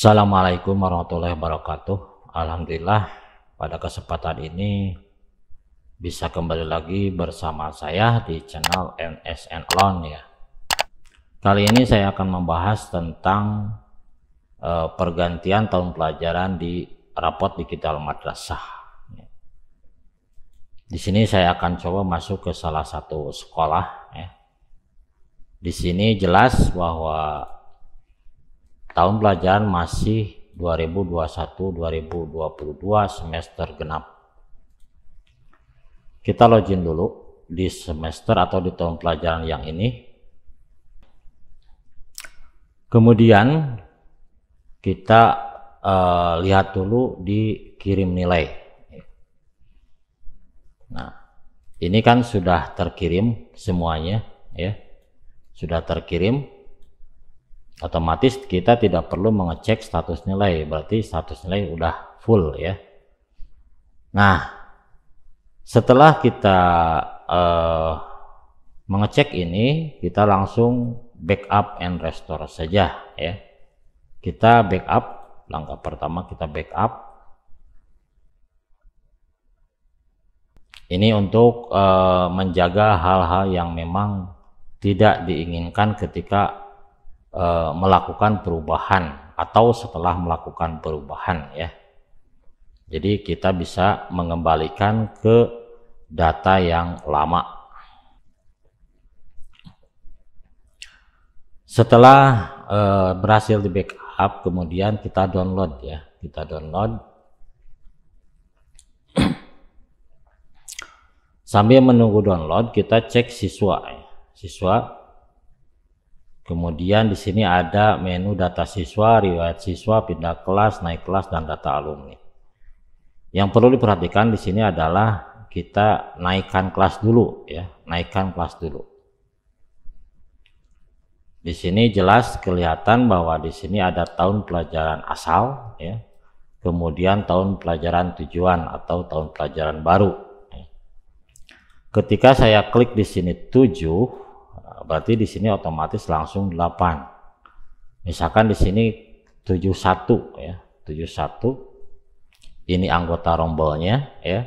Assalamualaikum warahmatullahi wabarakatuh. Alhamdulillah pada kesempatan ini bisa kembali lagi bersama saya di channel NSN Loan ya. Kali ini saya akan membahas tentang uh, pergantian tahun pelajaran di rapot digital madrasah. Di sini saya akan coba masuk ke salah satu sekolah ya. Di sini jelas bahwa Tahun pelajaran masih 2021-2022 semester genap. Kita login dulu di semester atau di tahun pelajaran yang ini. Kemudian kita uh, lihat dulu di kirim nilai. Nah, ini kan sudah terkirim semuanya ya. Sudah terkirim otomatis kita tidak perlu mengecek status nilai berarti status nilai udah full ya nah setelah kita uh, mengecek ini kita langsung backup and restore saja ya kita backup langkah pertama kita backup ini untuk uh, menjaga hal-hal yang memang tidak diinginkan ketika e, melakukan perubahan atau setelah melakukan perubahan ya. Jadi kita bisa mengembalikan ke data yang lama. Setelah e, berhasil di backup, kemudian kita download ya, kita download. Sambil menunggu download, kita cek siswa, ya. siswa Kemudian di sini ada menu data siswa, riwayat siswa, pindah kelas, naik kelas, dan data alumni. Yang perlu diperhatikan di sini adalah kita naikkan kelas dulu ya, naikkan kelas dulu. Di sini jelas kelihatan bahwa di sini ada tahun pelajaran asal ya. Kemudian tahun pelajaran tujuan atau tahun pelajaran baru. Ya. Ketika saya klik di sini 7, berarti di sini otomatis langsung 8. Misalkan di sini 71 ya, 71. Ini anggota rombolnya ya.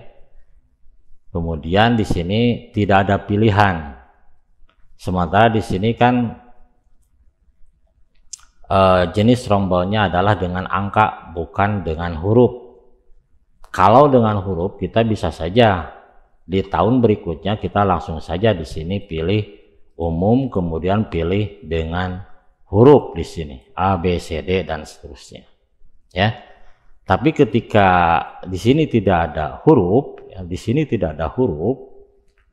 Kemudian di sini tidak ada pilihan. Sementara di sini kan e, jenis rombolnya adalah dengan angka bukan dengan huruf. Kalau dengan huruf kita bisa saja di tahun berikutnya kita langsung saja di sini pilih umum kemudian pilih dengan huruf di sini A B C D dan seterusnya ya tapi ketika di sini tidak ada huruf ya, di sini tidak ada huruf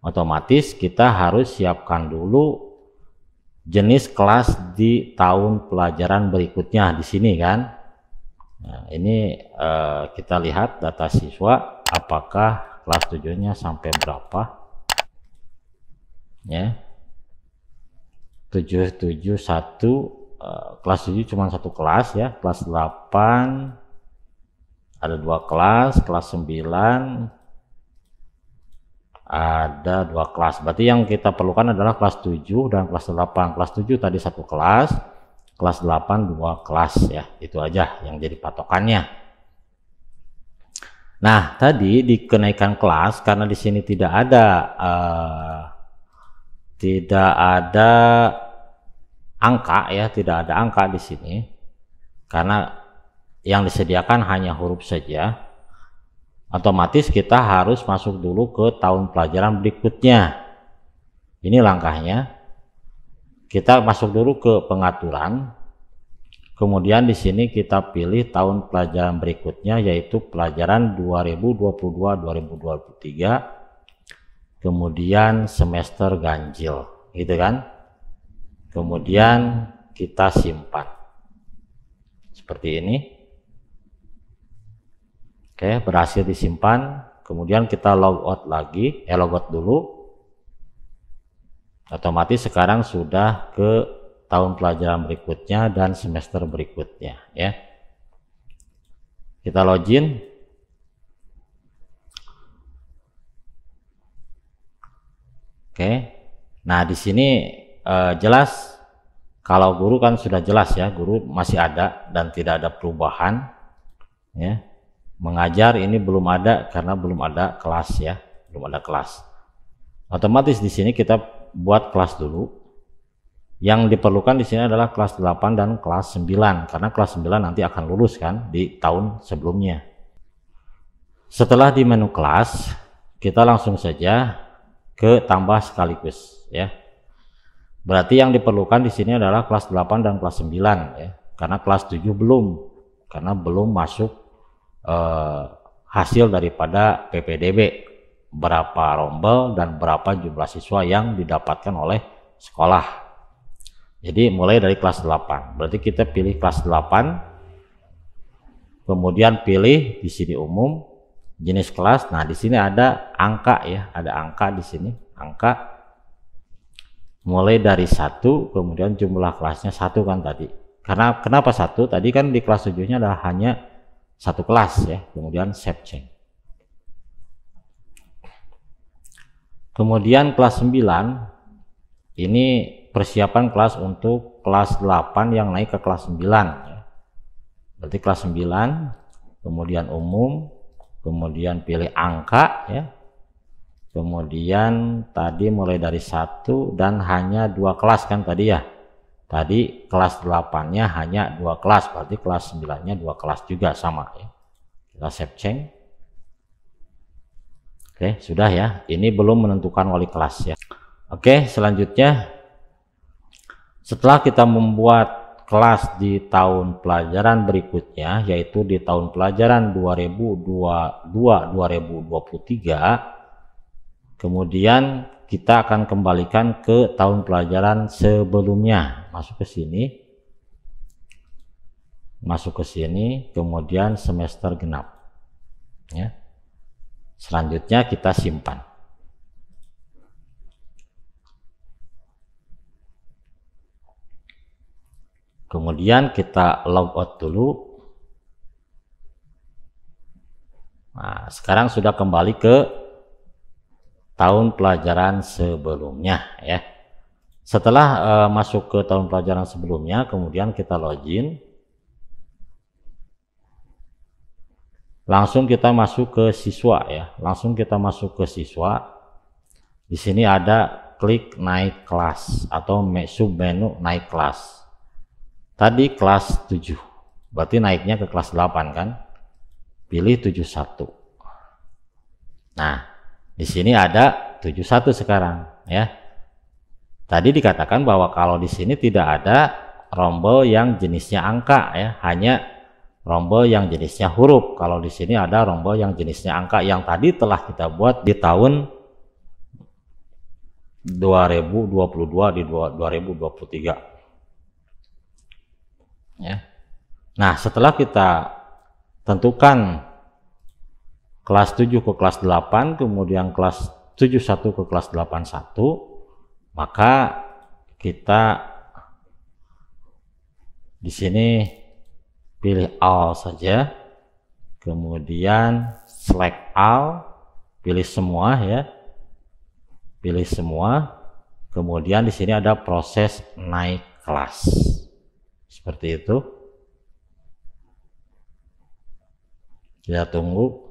otomatis kita harus siapkan dulu jenis kelas di tahun pelajaran berikutnya di sini kan nah, ini eh, kita lihat data siswa apakah kelas tujuhnya sampai berapa ya tujuh tujuh satu eh, kelas tujuh cuma satu kelas ya kelas 8 ada dua kelas kelas 9 ada dua kelas berarti yang kita perlukan adalah kelas 7 dan kelas 8 kelas 7 tadi satu kelas kelas 8 dua kelas ya itu aja yang jadi patokannya nah tadi dikenaikan kelas karena di sini tidak ada uh, tidak ada angka ya, tidak ada angka di sini. Karena yang disediakan hanya huruf saja. Otomatis kita harus masuk dulu ke tahun pelajaran berikutnya. Ini langkahnya. Kita masuk dulu ke pengaturan. Kemudian di sini kita pilih tahun pelajaran berikutnya yaitu pelajaran 2022-2023 kemudian semester ganjil, gitu kan? Kemudian kita simpan seperti ini. Oke, berhasil disimpan. Kemudian kita logout lagi, eh logout dulu. Otomatis sekarang sudah ke tahun pelajaran berikutnya dan semester berikutnya, ya. Kita login, Oke. Nah, di sini uh, jelas kalau guru kan sudah jelas ya, guru masih ada dan tidak ada perubahan ya. Mengajar ini belum ada karena belum ada kelas ya, belum ada kelas. Otomatis di sini kita buat kelas dulu. Yang diperlukan di sini adalah kelas 8 dan kelas 9 karena kelas 9 nanti akan lulus kan di tahun sebelumnya. Setelah di menu kelas, kita langsung saja ke tambah sekaligus ya. Berarti yang diperlukan di sini adalah kelas 8 dan kelas 9 ya. Karena kelas 7 belum karena belum masuk eh, hasil daripada PPDB berapa rombel dan berapa jumlah siswa yang didapatkan oleh sekolah. Jadi mulai dari kelas 8. Berarti kita pilih kelas 8 kemudian pilih di sini umum jenis kelas. Nah, di sini ada angka ya, ada angka di sini, angka mulai dari satu kemudian jumlah kelasnya satu kan tadi karena kenapa satu tadi kan di kelas tujuhnya adalah hanya satu kelas ya kemudian shape change kemudian kelas 9 ini persiapan kelas untuk kelas 8 yang naik ke kelas 9 ya. berarti kelas 9 kemudian umum kemudian pilih angka ya. Kemudian tadi mulai dari satu dan hanya dua kelas kan tadi ya. Tadi kelas 8-nya hanya dua kelas, berarti kelas 9-nya dua kelas juga sama ya. Kita save change. Oke, sudah ya. Ini belum menentukan wali kelas ya. Oke, selanjutnya setelah kita membuat kelas di tahun pelajaran berikutnya yaitu di tahun pelajaran 2022-2023 kemudian kita akan kembalikan ke tahun pelajaran sebelumnya masuk ke sini masuk ke sini kemudian semester genap ya selanjutnya kita simpan Kemudian kita logout dulu. Nah, sekarang sudah kembali ke tahun pelajaran sebelumnya ya. Setelah uh, masuk ke tahun pelajaran sebelumnya, kemudian kita login. Langsung kita masuk ke siswa ya. Langsung kita masuk ke siswa. Di sini ada klik naik kelas atau sub menu naik kelas. Tadi kelas 7. Berarti naiknya ke kelas 8 kan? Pilih 71. Nah, di sini ada 71 sekarang ya. Tadi dikatakan bahwa kalau di sini tidak ada rombel yang jenisnya angka ya, hanya rombel yang jenisnya huruf. Kalau di sini ada rombel yang jenisnya angka yang tadi telah kita buat di tahun 2022 di 2023 Ya. Nah, setelah kita tentukan kelas 7 ke kelas 8, kemudian kelas 71 ke kelas 81, maka kita di sini pilih all saja, kemudian select all, pilih semua ya, pilih semua, kemudian di sini ada proses naik kelas. Seperti itu. Kita tunggu.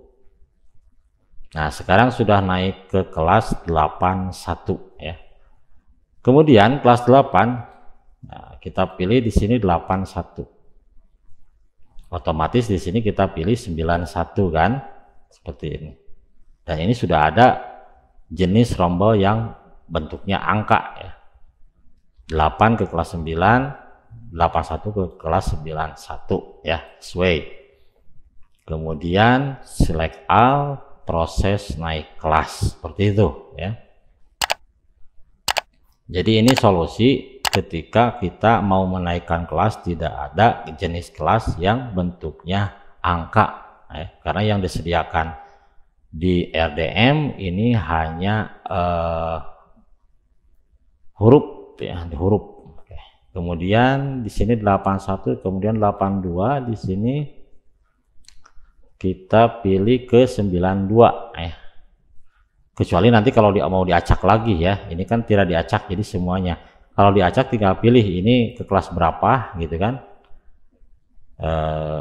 Nah, sekarang sudah naik ke kelas 81 ya. Kemudian kelas 8 nah, kita pilih di sini 81. Otomatis di sini kita pilih 91 kan? Seperti ini. Dan ini sudah ada jenis rombel yang bentuknya angka ya. 8 ke kelas 9, 81 ke kelas 91 ya, sway Kemudian select all, proses naik kelas, seperti itu ya. Jadi ini solusi ketika kita mau menaikkan kelas tidak ada jenis kelas yang bentuknya angka ya. karena yang disediakan di RDM ini hanya uh, huruf ya huruf Kemudian di sini 81, kemudian 82 di sini kita pilih ke 92 ya. Eh. Kecuali nanti kalau dia mau diacak lagi ya, ini kan tidak diacak jadi semuanya. Kalau diacak tinggal pilih ini ke kelas berapa gitu kan. E,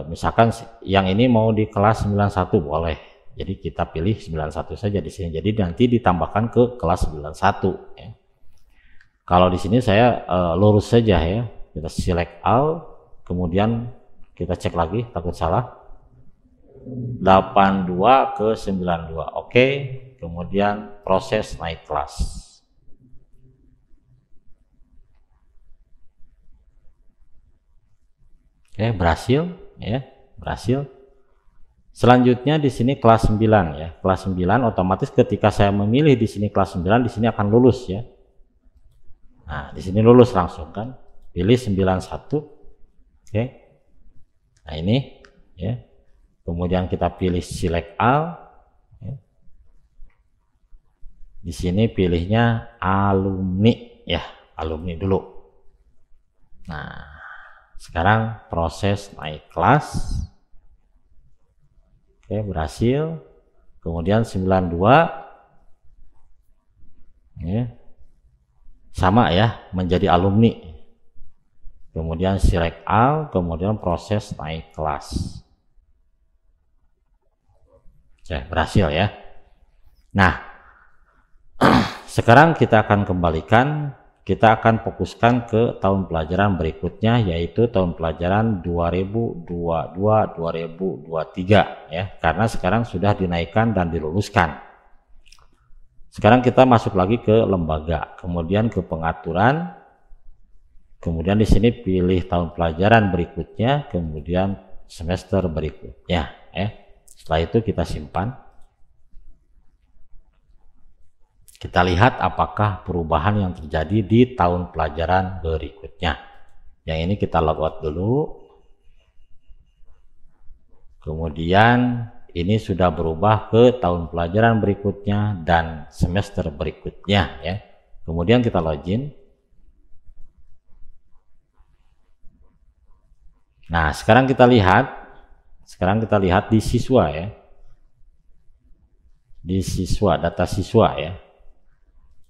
misalkan yang ini mau di kelas 91 boleh. Jadi kita pilih 91 saja di sini. Jadi nanti ditambahkan ke kelas 91 ya. Kalau di sini saya uh, lurus saja ya. Kita select all, kemudian kita cek lagi takut salah. 82 ke 92. Oke, okay. kemudian proses naik kelas. Oke, okay, berhasil ya, berhasil. Selanjutnya di sini kelas 9 ya. Kelas 9 otomatis ketika saya memilih di sini kelas 9 di sini akan lulus ya. Nah, di sini lulus langsung kan. Pilih 91. Oke. Okay. Nah, ini ya. Kemudian kita pilih select all. Okay. Ya. Di sini pilihnya alumni ya, alumni dulu. Nah, sekarang proses naik kelas. Oke, okay, berhasil. Kemudian 92 ya, sama ya menjadi alumni kemudian sirek al kemudian proses naik kelas Oke, berhasil ya nah sekarang kita akan kembalikan kita akan fokuskan ke tahun pelajaran berikutnya yaitu tahun pelajaran 2022-2023 ya karena sekarang sudah dinaikkan dan diluluskan sekarang kita masuk lagi ke lembaga, kemudian ke pengaturan, kemudian di sini pilih tahun pelajaran berikutnya, kemudian semester berikutnya. Eh, setelah itu kita simpan. Kita lihat apakah perubahan yang terjadi di tahun pelajaran berikutnya. Yang ini kita logout dulu. Kemudian ini sudah berubah ke tahun pelajaran berikutnya dan semester berikutnya ya. Kemudian kita login. Nah, sekarang kita lihat sekarang kita lihat di siswa ya. Di siswa, data siswa ya.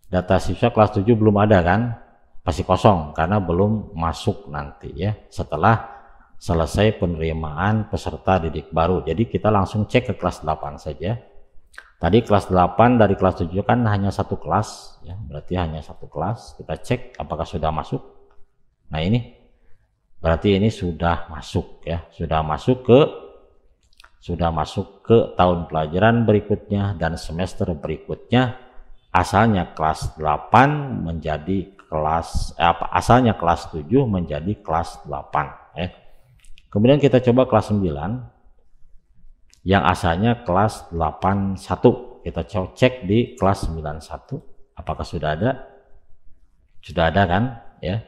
Data siswa kelas 7 belum ada kan? Pasti kosong karena belum masuk nanti ya setelah selesai penerimaan peserta didik baru. Jadi kita langsung cek ke kelas 8 saja. Tadi kelas 8 dari kelas 7 kan hanya satu kelas, ya, berarti hanya satu kelas. Kita cek apakah sudah masuk. Nah ini, berarti ini sudah masuk ya, sudah masuk ke sudah masuk ke tahun pelajaran berikutnya dan semester berikutnya asalnya kelas 8 menjadi kelas eh, apa asalnya kelas 7 menjadi kelas 8 Kemudian kita coba kelas 9 yang asalnya kelas 81. Kita cek di kelas 91 apakah sudah ada? Sudah ada kan, ya.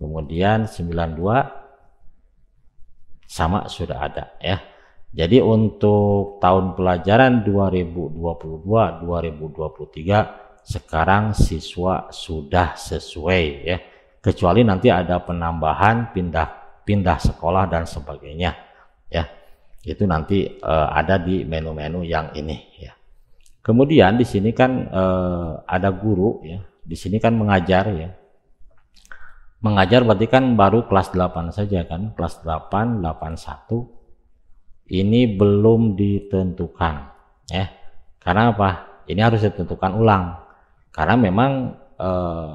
Kemudian 92 sama sudah ada ya. Jadi untuk tahun pelajaran 2022-2023 sekarang siswa sudah sesuai ya. Kecuali nanti ada penambahan pindah pindah sekolah dan sebagainya ya itu nanti uh, ada di menu-menu yang ini ya kemudian di sini kan uh, ada guru ya di sini kan mengajar ya mengajar berarti kan baru kelas 8 saja kan kelas 8 81 ini belum ditentukan ya karena apa ini harus ditentukan ulang karena memang eh,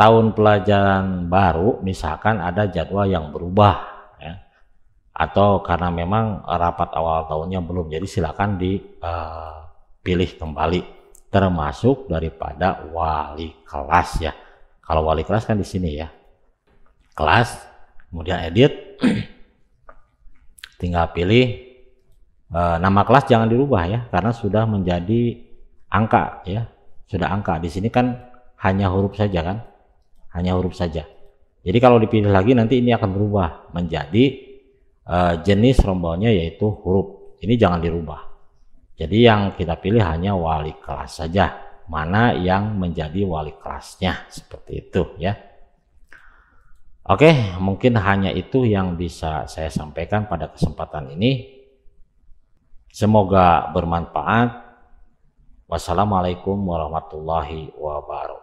tahun pelajaran baru misalkan ada jadwal yang berubah ya. atau karena memang rapat awal tahunnya belum jadi silakan dipilih eh, kembali termasuk daripada wali kelas ya kalau wali kelas kan di sini ya kelas kemudian edit tinggal pilih eh, nama kelas jangan dirubah ya karena sudah menjadi angka ya sudah angka di sini kan hanya huruf saja kan hanya huruf saja. Jadi kalau dipilih lagi nanti ini akan berubah menjadi uh, jenis rombolnya yaitu huruf. Ini jangan dirubah. Jadi yang kita pilih hanya wali kelas saja. Mana yang menjadi wali kelasnya seperti itu ya. Oke, mungkin hanya itu yang bisa saya sampaikan pada kesempatan ini. Semoga bermanfaat. Wassalamualaikum warahmatullahi wabarakatuh.